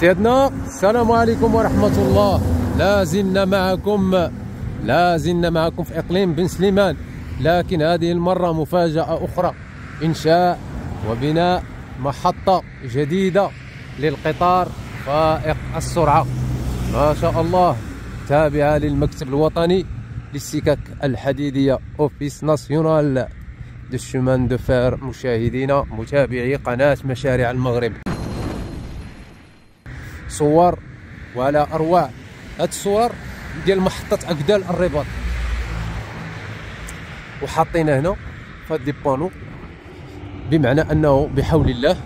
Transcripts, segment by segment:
سيدنا السلام عليكم ورحمة الله لا زلنا معكم لا زلنا معكم في إقليم بن سليمان لكن هذه المرة مفاجأة أخرى إنشاء وبناء محطة جديدة للقطار فائق السرعة ما شاء الله تابعة للمكتب الوطني للسكك الحديدية أوفيس ناسيونال دو شومان دو فير مشاهدينا متابعي قناة مشاريع المغرب صور وعلى اروع هاد الصور ديال محطه اكدال الرباط وحاطين هنا فهاد لي بانو بمعنى انه بحول الله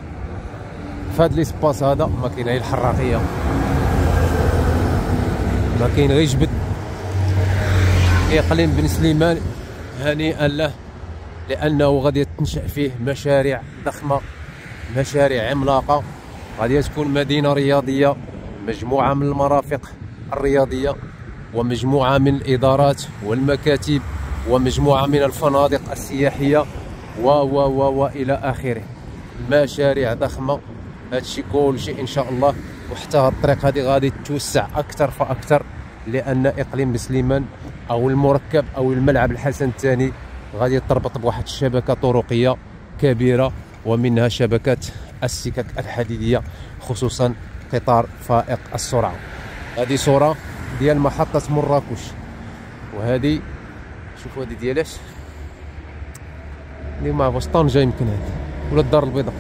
فهاد سباس هذا ما كاين غير الحراقيه ما كاين غير جبد اقليم بن سليمان هنيئا له لانه غادي تنشا فيه مشاريع ضخمه مشاريع عملاقه غادي تكون مدينه رياضيه مجموعه من المرافق الرياضيه ومجموعه من الادارات والمكاتب ومجموعه من الفنادق السياحيه و و و والى اخره مشاريع ضخمه هادشي كلشي ان شاء الله وحتى الطريق هذه غادي توسع اكثر فاكثر لان اقليم بسليمان او المركب او الملعب الحسن الثاني غادي تربط بواحد الشبكه طرقيه كبيره ومنها شبكه السكك الحديدية خصوصا قطار فائق السرعة هذه صورة ديال محطة مراكش وهذه شوفوا هذه ديال اش اللي مع عرفوش طنجة يمكن هذه ولا الدار البيضاء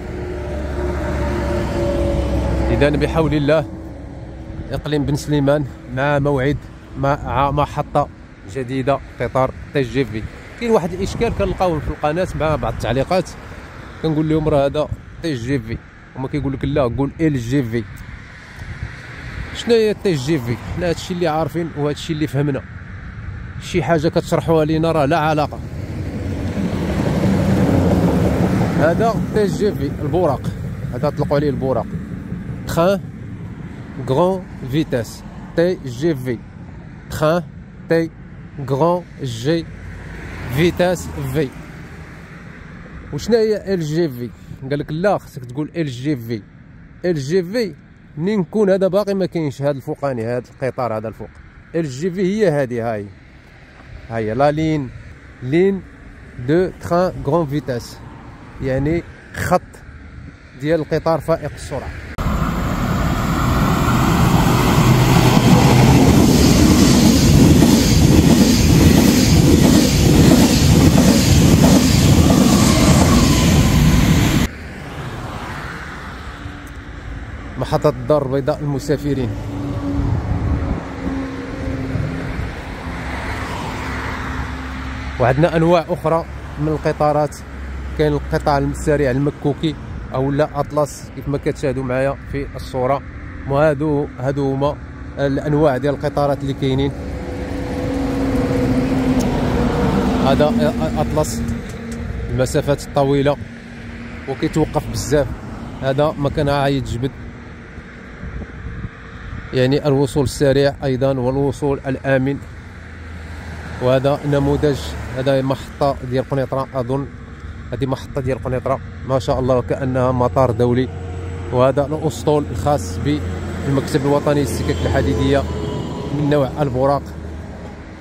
إذا بحول الله إقليم بن سليمان مع موعد مع محطة جديدة قطار تي جي في كاين واحد الإشكال كنلقاوه في القناة مع بعض التعليقات كنقول لهم راه هذا تي جي في هما كيقول لك لا قول ال جي في شنو هي تي جي في حنا هادشي اللي عارفين وهادشي اللي فهمنا شي حاجه كتشرحوها لينا راه لا علاقه هذا تي جي في البوراق هذا طلقوا عليه البوراق تخان غران فيتاس تي جي في تخان تي غران جي فيتاس في وشنو هي ال جي في قال لك لا خصك تقول ال جي في ال جي في منين نكون هذا باقي ما كاينش هذا الفوقاني هذا القطار هذا الفوق ال جي في هي هذه هاي هاي لا لين لين دو تران غون فيتاس يعني خط ديال القطار فائق السرعه غطت الدار البيضاء المسافرين وعندنا انواع اخرى من القطارات كاين القطار السريع المكوكي او لا اطلس كيف ما كتشاهدوا معايا في الصوره وهادو هادو هما الانواع ديال القطارات اللي كاينين هذا اطلس المسافات الطويله وكيتوقف بزاف هذا ما كان عايد جبد يعني الوصول السريع ايضا والوصول الامن وهذا نموذج هذا محطه ديال قنيطره اظن هذه محطه ديال قنيطره ما شاء الله وكانها مطار دولي وهذا الاسطول الخاص بالمكتب الوطني للسكك الحديديه من نوع البراق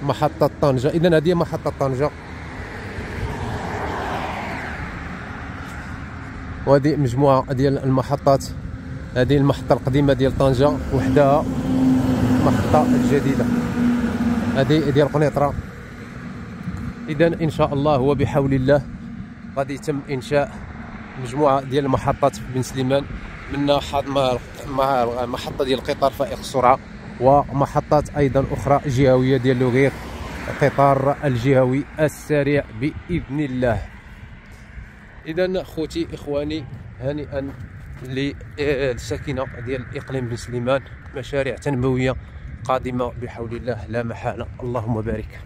محطه طنجه اذا هذه محطه طنجه وهذه مجموعه ديال المحطات هذه المحطه القديمه ديال طنجه وحدها المحطه الجديده هذه ديال قنيطره اذا ان شاء الله وبحول الله غادي يتم انشاء مجموعه ديال المحطات في بن سليمان منها محطه ديال القطار فائق السرعه ومحطات ايضا اخرى جهويه ديال لوغير القطار الجهوي السريع باذن الله اذا خوتي اخواني هنيئا للساكنه ديال اقليم بن سليمان مشاريع تنمويه قادمه بحول الله لا محاله اللهم بارك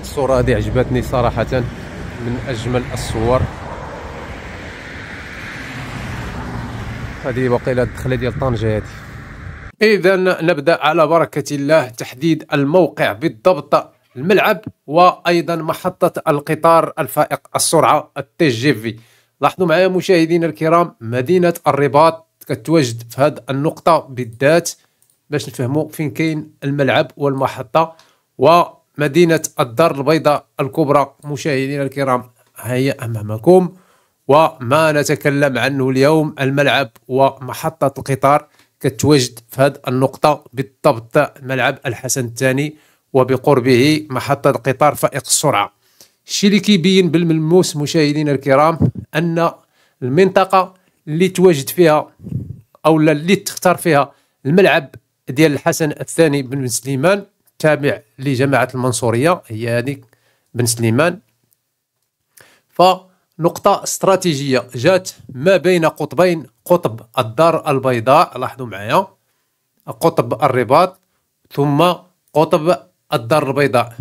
الصوره هذه عجبتني صراحه من اجمل الصور هذه وقيله الدخله ديال طنجه هذه اذا نبدا على بركه الله تحديد الموقع بالضبط الملعب وايضا محطه القطار الفائق السرعه التي جي في لاحظوا معايا مشاهدينا الكرام مدينه الرباط كتواجد في هذه النقطه بالذات باش نفهموا فين كاين الملعب والمحطه ومدينه الدار البيضاء الكبرى مشاهدينا الكرام هي امامكم وما نتكلم عنه اليوم الملعب ومحطه القطار كتواجد في هذه النقطه بالضبط ملعب الحسن الثاني وبقربه محطه القطار فائق السرعه الشيء اللي كيبين بالملموس مشاهدينا الكرام ان المنطقه اللي تواجد فيها او اللي تختار فيها الملعب ديال الحسن الثاني بن سليمان تابع لجماعه المنصوريه هي هذيك بن سليمان فنقطة استراتيجية جات ما بين قطبين قطب الدار البيضاء لاحظوا معايا قطب الرباط ثم قطب الدار البيضاء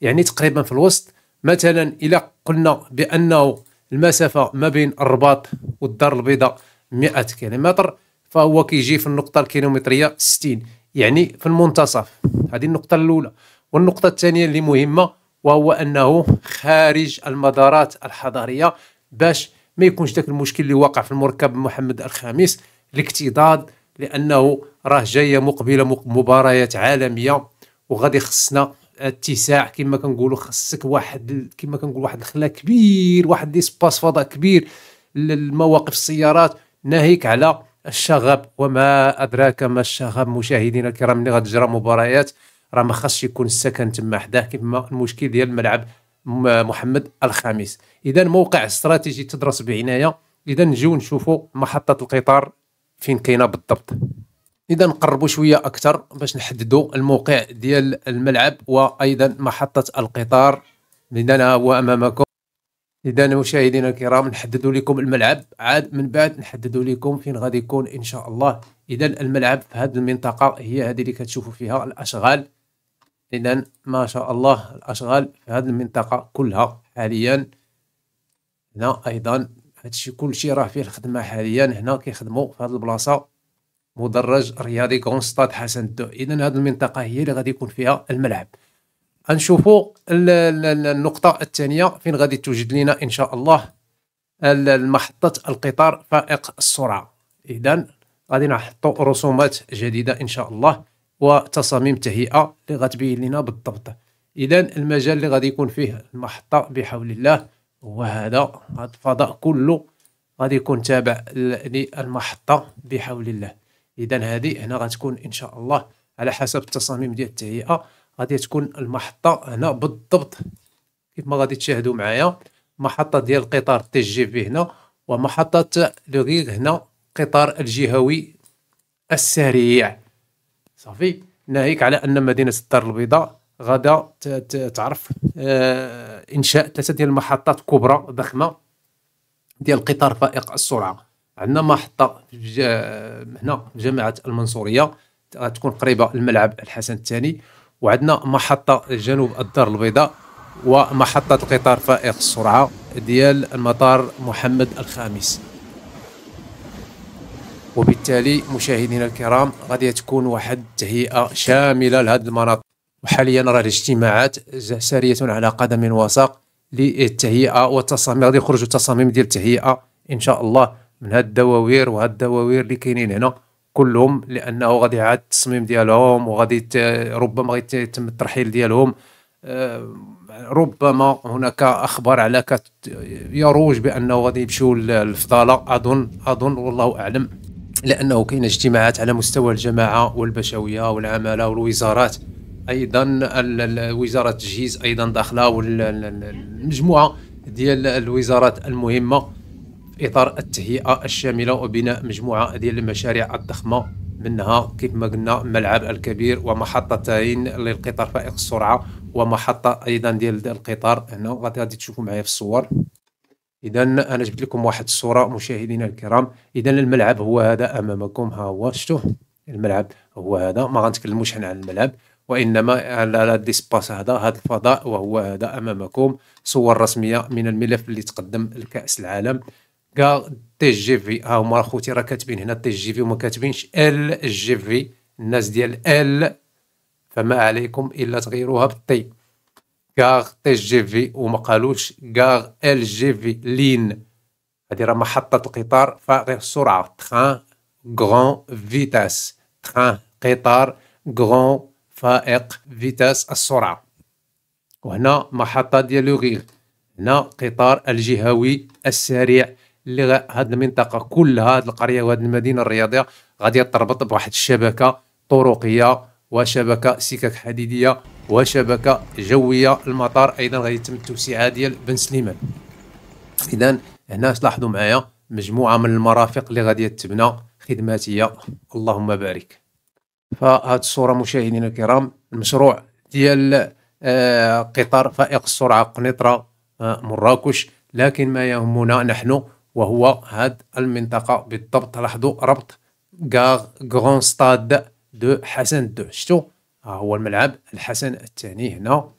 يعني تقريبا في الوسط مثلا إلى قلنا بأنه المسافة ما بين الرباط والدار البيضاء 100 كيلومتر فهو كيجي في النقطة الكيلومترية 60 يعني في المنتصف هذه النقطة الأولى والنقطة الثانية اللي مهمة وهو أنه خارج المدارات الحضارية باش ما يكونش داك المشكل اللي واقع في المركب محمد الخامس الاكتضاد لأنه راه جاية مقبلة مباريات عالمية وغادي خصنا اتساع كما كنقولوا خصك واحد كما كنقول واحد الخلا كبير واحد ليسباس فضاء كبير للمواقف السيارات ناهيك على الشغب وما ادراك ما الشغب مشاهدينا الكرام اللي غتجرى مباريات راه ما خاصش يكون السكن تما حداه كما المشكل ديال الملعب محمد الخامس اذا موقع استراتيجي تدرس بعنايه اذا نجيو نشوفوا محطه القطار فين كاينه بالضبط اذا نقربوا شويه اكثر باش نحددوا الموقع ديال الملعب وايضا محطه القطار لدينا هو امامكم اذا مشاهدينا الكرام نحددوا لكم الملعب عاد من بعد نحددوا لكم فين غادي يكون ان شاء الله اذا الملعب في هذه المنطقه هي هذه اللي كتشوفوا فيها الاشغال اذا ما شاء الله الاشغال في هذه المنطقه كلها حاليا هنا ايضا هادشي كلشي راه فيه الخدمه حاليا هنا كيخدموا في هذه البلاصه مدرج رياضي كون ستاد حسن الدو اذا هذه المنطقه هي اللي غادي يكون فيها الملعب غنشوفوا النقطه الثانيه فين غادي توجد لنا ان شاء الله محطه القطار فائق السرعه اذا غادي نحطوا رسومات جديده ان شاء الله وتصاميم تهيئه اللي غتبين لنا بالضبط اذا المجال اللي غادي يكون فيه المحطه بحول الله هو هذا هذا الفضاء كله غادي يكون تابع للمحطه بحول الله اذا هذه هنا غتكون ان شاء الله على حسب التصاميم ديال التهيئه غادي تكون المحطه هنا بالضبط كيف ما غادي تشاهدوا معايا محطه ديال القطار تي جي في هنا ومحطه لو هنا قطار الجهوي السريع صافي ناهيك على ان مدينه الدار البيضاء غدا تعرف آه، انشاء ثلاثه ديال المحطات كبرى ضخمه ديال قطار فائق السرعه عندنا محطه في هنا جامعه المنصوريه تكون قريبه الملعب الحسن الثاني وعندنا محطه جنوب الدار البيضاء ومحطه القطار فائق السرعه ديال مطار محمد الخامس وبالتالي مشاهدينا الكرام غادي تكون واحد التهيئه شامله لهذه المناطق وحاليا راه الاجتماعات ساريه على قدم وساق للتهيئه والتصاميم غادي يخرجوا التصاميم ديال التهيئه ان شاء الله من هاد الدواوير وهاد الدواوير اللي كاينين هنا كلهم لانه غادي يعاد التصميم ديالهم وغادي ربما غادي يتم الترحيل ديالهم آه، ربما هناك اخبار على يروج بانه غادي يمشيو للفضاله اظن اظن والله اعلم لانه كاين اجتماعات على مستوى الجماعه والبشويه والعماله والوزارات ايضا وزاره التجهيز ايضا داخله والمجموعه ديال الوزارات المهمه اطار التهيئه الشامله وبناء مجموعه ديال المشاريع الضخمه منها كيف ما قلنا ملعب الكبير ومحطتين للقطار فائق السرعه ومحطه ايضا ديال القطار هنا غادي تشوفوا معايا في الصور اذا انا جبت لكم واحد الصوره مشاهدينا الكرام اذا الملعب هو هذا امامكم ها هو شتو الملعب هو هذا ما غنتكلموش حنا على الملعب وانما على ديسباس هذا هذا الفضاء وهو هذا امامكم صور رسميه من الملف اللي تقدم لكاس العالم كاع تي جي في ها هما خوتي راه كاتبين هنا تي جي في وما كاتبينش ال جي في الناس ديال ال فما عليكم الا تغيروها بالطي كاغ تي جي في وما قالوش كاغ ال جي في لين هذه راه محطة القطار فغير السرعة تخان غران فيتاس تخان قطار غران فائق فيتاس السرعة وهنا محطة ديال غير هنا قطار الجهوي السريع اللي هاد المنطقه كلها هاد القريه وهاد المدينه الرياضيه غادي تربط بواحد الشبكه طرقيه وشبكه سكك حديديه وشبكه جويه المطار ايضا غادي يتم التوسعه ديال بن سليمان اذا هنا تلاحظوا معايا مجموعه من المرافق اللي غادي تبنى خدماتيه اللهم بارك فهاد الصوره مشاهدينا الكرام المشروع ديال آه، قطار فائق السرعه قنيطره آه، مراكش لكن ما يهمنا نحن وهو هاد المنطقة بالضبط لاحظوا ربط غار غران ستاد دو حسن دو شتو ها هو الملعب الحسن الثاني هنا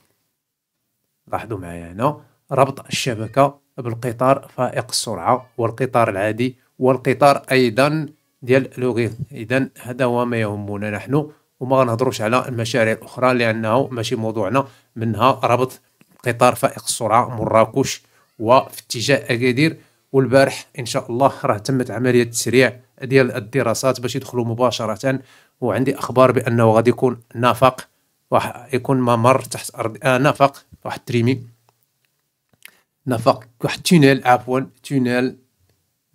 لاحظوا معايا هنا ربط الشبكة بالقطار فائق السرعة والقطار العادي والقطار أيضا ديال لوغيث إذا هذا هو ما يهمنا نحن وما غنهضروش على المشاريع الأخرى لأنه ماشي موضوعنا منها ربط قطار فائق السرعة مراكش وفي اتجاه أكادير والبارح ان شاء الله راه تمت عمليه تسريع ديال الدراسات باش يدخلوا مباشره وعندي اخبار بانه غادي يكون نفق راح يكون ممر تحت ارض آه نفق واحد تريمي نفق واحد تونيل عفوا تونيل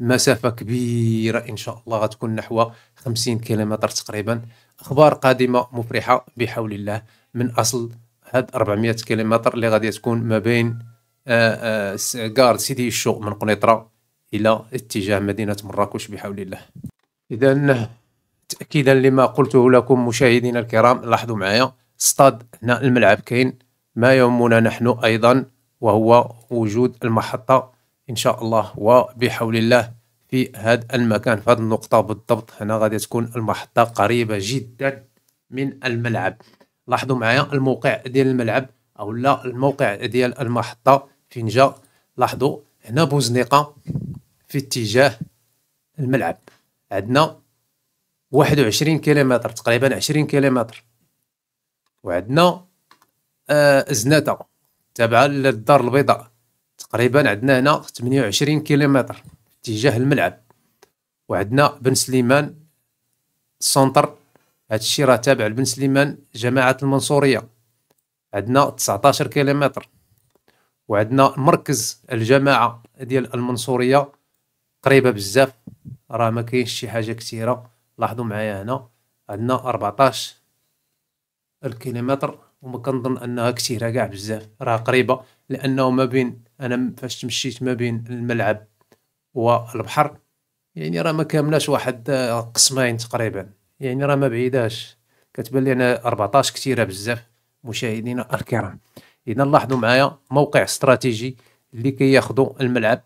مسافة كبيرة إن شاء الله غتكون نحو 50 كيلومتر تقريبا أخبار قادمة مفرحة بحول الله من أصل هاد 400 كيلومتر اللي غادي تكون ما بين كار آه، آه، سيدي الشوق من قنيطره الى اتجاه مدينه مراكش بحول الله اذا تاكيدا لما قلته لكم مشاهدينا الكرام لاحظوا معايا استاد هنا الملعب كاين ما يهمنا نحن ايضا وهو وجود المحطه ان شاء الله وبحول الله في هذا المكان في هذه النقطه بالضبط هنا غادي تكون المحطه قريبه جدا من الملعب لاحظوا معايا الموقع ديال الملعب او لا الموقع ديال المحطه فين جا لاحظوا هنا بوزنيقه في اتجاه الملعب عندنا 21 كيلومتر تقريبا 20 كيلومتر وعندنا آه زناته تابعه للدار البيضاء تقريبا عندنا هنا 28 كيلومتر اتجاه الملعب وعندنا بن سليمان السنتر هذا الشيء راه تابع لبن سليمان جماعه المنصوريه عندنا 19 كيلومتر وعندنا مركز الجماعه ديال المنصوريه قريبه بزاف راه ما كاينش شي حاجه كثيره لاحظوا معايا هنا عندنا 14 الكيلومتر وما كنظن انها كثيره كاع بزاف راه قريبه لانه ما بين انا فاش تمشيت ما بين الملعب والبحر يعني راه ما كاملاش واحد آه، قسمين تقريبا يعني راه ما بعيداش كتبان لي انا 14 كثيره بزاف مشاهدينا الكرام اذا لاحظوا معايا موقع استراتيجي اللي كياخذوا كي الملعب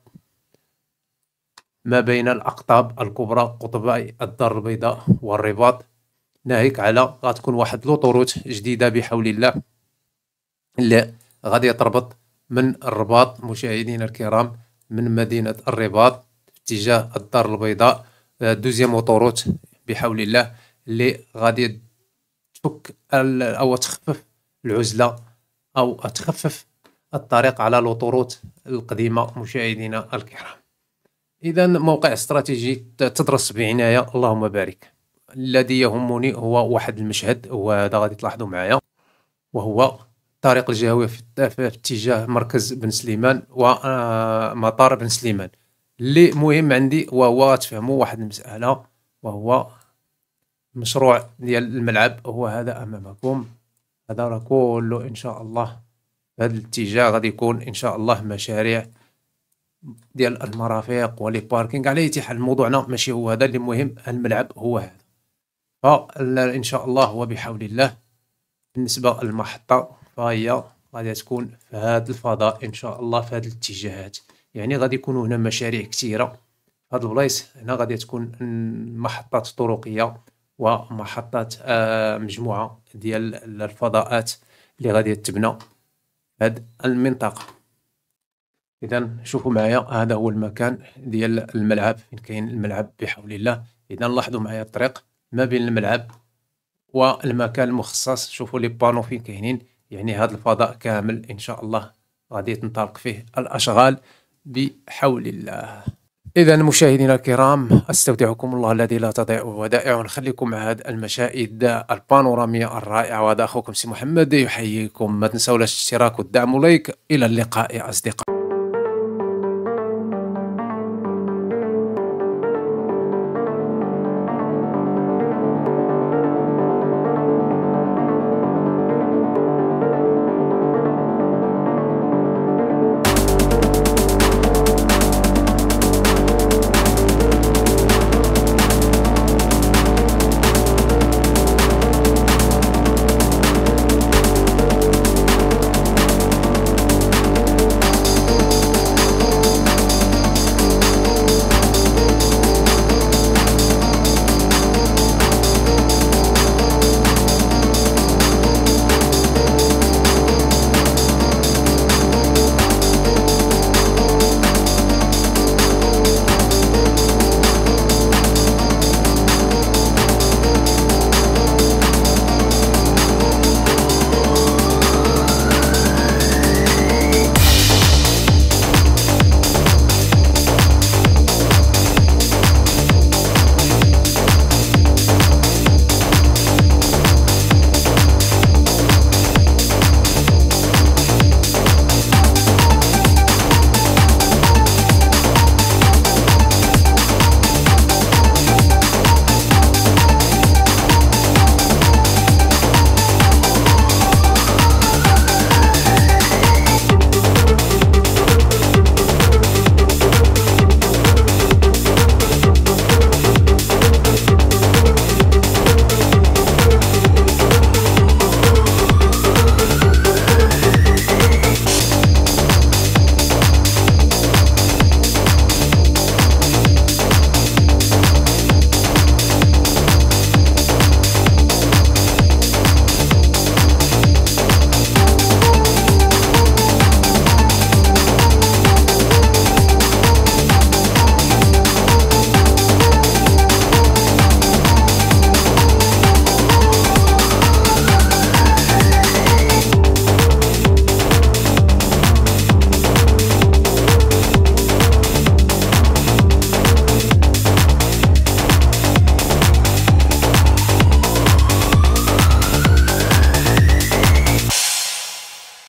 ما بين الاقطاب الكبرى قطبي الدار البيضاء والرباط ناهيك على غتكون واحد لوطوروت جديده بحول الله اللي غادي تربط من الرباط مشاهدينا الكرام من مدينه الرباط اتجاه الدار البيضاء آه، دوزيام اوتوروت بحول الله اللي غادي تفك او تخفف العزله أو تخفف الطريق على الوطروط القديمة مشاهدينا الكرام إذا موقع استراتيجي تدرس بعناية اللهم بارك الذي يهمني هو واحد المشهد وهذا غادي تلاحظوا معايا وهو طريق الجهوي في اتجاه مركز بن سليمان ومطار آه، بن سليمان اللي مهم عندي وهو تفهموا واحد المسألة وهو مشروع ديال الملعب هو هذا أمامكم هذا راه كله ان شاء الله هذا الاتجاه غادي يكون ان شاء الله مشاريع ديال المرافق ولي باركينغ على ايتي حال موضوعنا ماشي هو هذا اللي مهم الملعب هو هذا فان شاء الله وبحول الله بالنسبه للمحطه فهي غادي تكون في هذا الفضاء ان شاء الله في هذه الاتجاهات يعني غادي يكون هنا مشاريع كثيره هاد البلايص هنا غادي تكون محطات طرقيه ومحطات آه، مجموعه ديال الفضاءات اللي غادي تبنى هاد المنطقه اذا شوفوا معايا هذا هو المكان ديال الملعب فين كاين الملعب بحول الله اذا لاحظوا معايا الطريق ما بين الملعب والمكان المخصص شوفوا لي بانو فين كاينين يعني هذا الفضاء كامل ان شاء الله غادي تنطلق فيه الاشغال بحول الله إذا مشاهدينا الكرام أستودعكم الله الذي لا تضيع ودائع نخليكم مع هذه المشاهد البانورامية الرائعة وهذا أخوكم سي محمد يحييكم ما تنسوا الاشتراك والدعم لايك إلى اللقاء يا أصدقائي